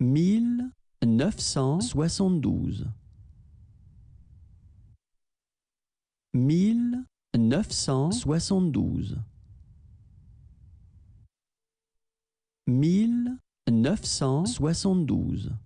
mille neuf cent soixante-douze mille neuf cent soixante-douze mille neuf cent soixante-douze